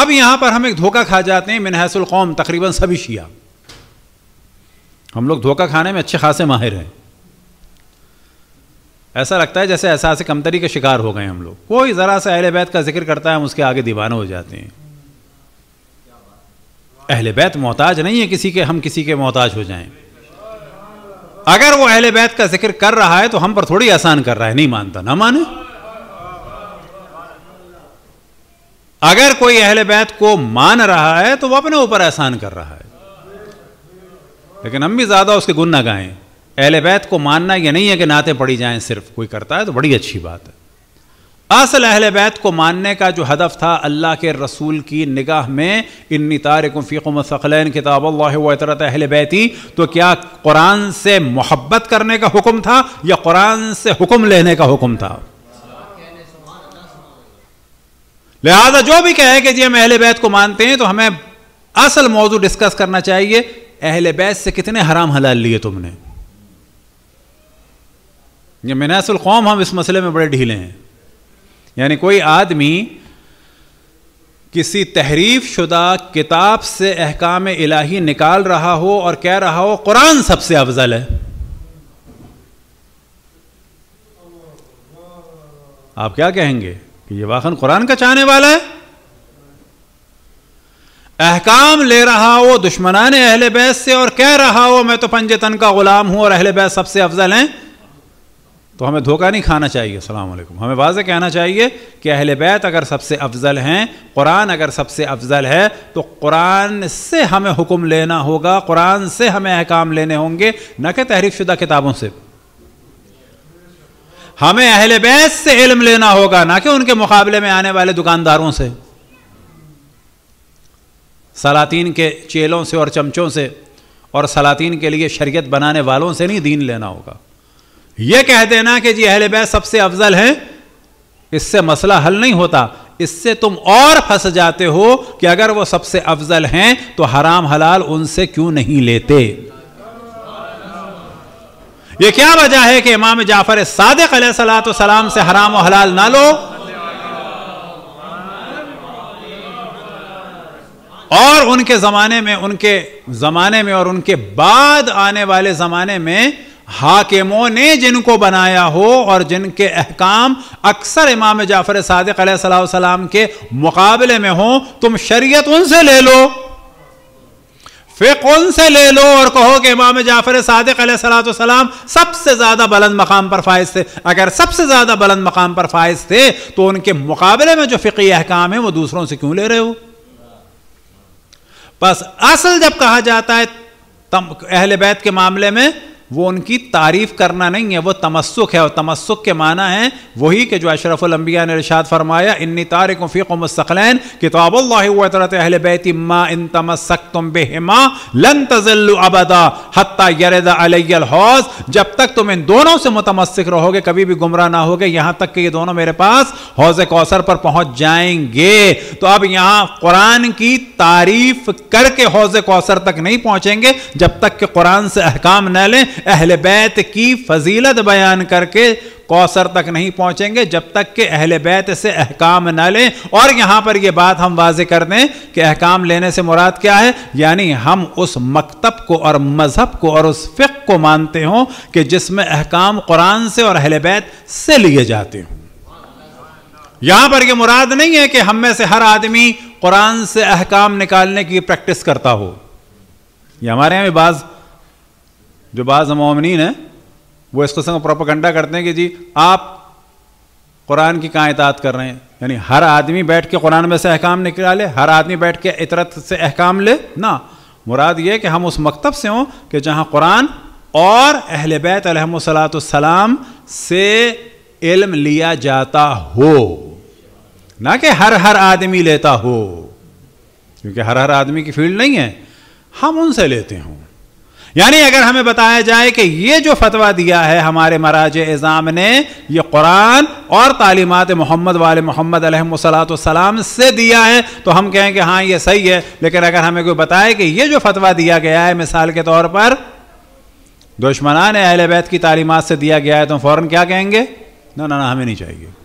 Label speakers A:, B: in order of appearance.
A: अब यहां पर हम एक धोखा खा जाते हैं मिनहसुल कौम तकरीबन सभी शिया हम लोग धोखा खाने में अच्छे खासे माहिर हैं ऐसा लगता है जैसे एहसास कमतरी के शिकार हो गए हम लोग कोई ज़रा सा अहले बैत का जिक्र करता है हम उसके आगे दीवाना हो जाते हैं अहले बैत मोहताज नहीं है किसी के हम किसी के मोहताज हो जाएं अगर वो अहले बैत का जिक्र कर रहा है तो हम पर थोड़ी आसान कर रहा है नहीं मानता ना माने अगर कोई अहल बैत को मान रहा है तो वह अपने ऊपर एहसान कर रहा है लेकिन हम भी ज़्यादा उसके गुन ना गाएं अहल बैत को मानना यह नहीं है कि नाते पढ़ी जाएं सिर्फ कोई करता है तो बड़ी अच्छी बात है असल अहल बैत को मानने का जो हदफ था अल्लाह के रसूल की निगाह में इन्नी तारक किताब तरत अहल बैती तो क्या कुरान से मोहब्बत करने का हुक्म था या कुरान से हुक्म लेने का हुक्म था लिहाजा जो भी कहे कि जी हम अहल बैत को मानते हैं तो हमें असल मौजू डिस्कस करना चाहिए अहले बैत से कितने हराम हलाल लिए तुमने ये मिनासुल कौम हम इस मसले में बड़े ढीले हैं यानी कोई आदमी किसी तहरीफ शुदा किताब से अहकाम इलाही निकाल रहा हो और कह रहा हो कुरान सबसे अफजल है आप क्या कहेंगे कि ये वाहन कुरान का चाहने वाला है अहकाम ले रहा हो दुश्मनान अहल बैस से और कह रहा हो मैं तो पंजे तन का गुलाम हूं और अहल बैस सबसे अफजल हैं तो हमें धोखा नहीं खाना चाहिए सलाम वालेकुम हमें वाज कहना चाहिए कि अहल बैत अगर सबसे अफजल हैं कुरान अगर सबसे अफजल है तो कुरान से हमें हुक्म लेना होगा कुरान से हमें अहकाम लेने होंगे न कि तहरीफ शुदा किताबों से हमें अहल बैस से इल्म लेना होगा ना कि उनके मुकाबले में आने वाले दुकानदारों से सलातीन के चेलों से और चमचों से और सलातीन के लिए शरीयत बनाने वालों से नहीं दीन लेना होगा यह कह देना कि जी अहल बैस सबसे अफजल हैं इससे मसला हल नहीं होता इससे तुम और फंस जाते हो कि अगर वो सबसे अफजल हैं तो हराम हलाल उनसे क्यों नहीं लेते ये क्या वजह है कि इमाम जाफर सादक सलात सलाम से हराम और हलाल ना लो और उनके ज़माने में उनके ज़माने में और उनके बाद आने वाले ज़माने में हाकिमों ने जिनको बनाया हो और जिनके अहकाम अक्सर इमाम जाफ़र सादक सलाम के मुकाबले में हो तुम शरीयत उनसे ले लो फिर उन से ले लो और कहो कि इमाम जाफर सादक सलाम सबसे ज़्यादा बुलंद मकाम पर फायज थे अगर सबसे ज़्यादा बुलंद मकाम पर फायज थे तो उनके मुकाबले में जो फ़िकी अहकाम है वो दूसरों से क्यों ले रहे हो बस असल जब कहा जाता है अहल बैत के मामले में वो उनकी तारीफ करना नहीं है वो तमस्क है और तमस्क के माना है वही कि जो अशरफुलम्बिया ने रिशात फरमाया इन्नी तारिक फ़ीक मसकलैन किताब अहल बैती मा इन तमस्क तुम बेहमा लन तजल्लु अबदा हत्ता यरद अलैल हौस जब तक तुम इन दोनों से मुतमस्क रहोगे कभी भी गुमराह ना होगे यहाँ तक कि ये दोनों मेरे पास हौज कौसर पर पहुंच जाएंगे तो अब यहां कुरान की तारीफ करके हौज कौसर तक नहीं पहुंचेंगे जब तक कि कुरान से अहकाम न लें अहल बैत की फजीलत बयान करके कौसर तक नहीं पहुंचेंगे जब तक कि अहल बैत से अहकाम न लें और यहाँ पर यह बात हम वाज कर दें कि अहकाम लेने से मुराद क्या है यानी हम उस मकतब को और मज़हब को और उस फ़िक को मानते हों कि जिसमें अहकाम कुरान से और अहल बैत से लिए जाते हों यहां पर यह मुराद नहीं है कि हम में से हर आदमी कुरान से अहकाम निकालने की प्रैक्टिस करता हो ये हमारे यहाँ भी बाज जो बाज मोमिन है वो इस किस्म का प्रोपागंडा करते हैं कि जी आप कुरान की कहाँ इतात कर रहे हैं यानी हर आदमी बैठ के कुरान में से अहकाम निकाले हर आदमी बैठ के इतरत से अहकाम ले ना मुराद ये कि हम उस मकतब से हों कि जहाँ कुरान और अहल बैत अलहमसलाम से इल्म लिया जाता हो ना कि हर हर आदमी लेता हो क्योंकि हर हर आदमी की फील्ड नहीं है हम उनसे लेते हों यानी अगर हमें बताया जाए कि ये जो फतवा दिया है हमारे महाराज एजाम ने ये कुरान और तालीमत मोहम्मद वाले मोहम्मद सलाम से दिया है तो हम कहें कि हाँ ये सही है लेकिन अगर हमें कोई बताए कि ये जो फतवा दिया गया है मिसाल के तौर पर दुश्मनान अहल बैत की तालीमत से दिया गया है तो फ़ौरन क्या कहेंगे ना ना ना हमें नहीं चाहिए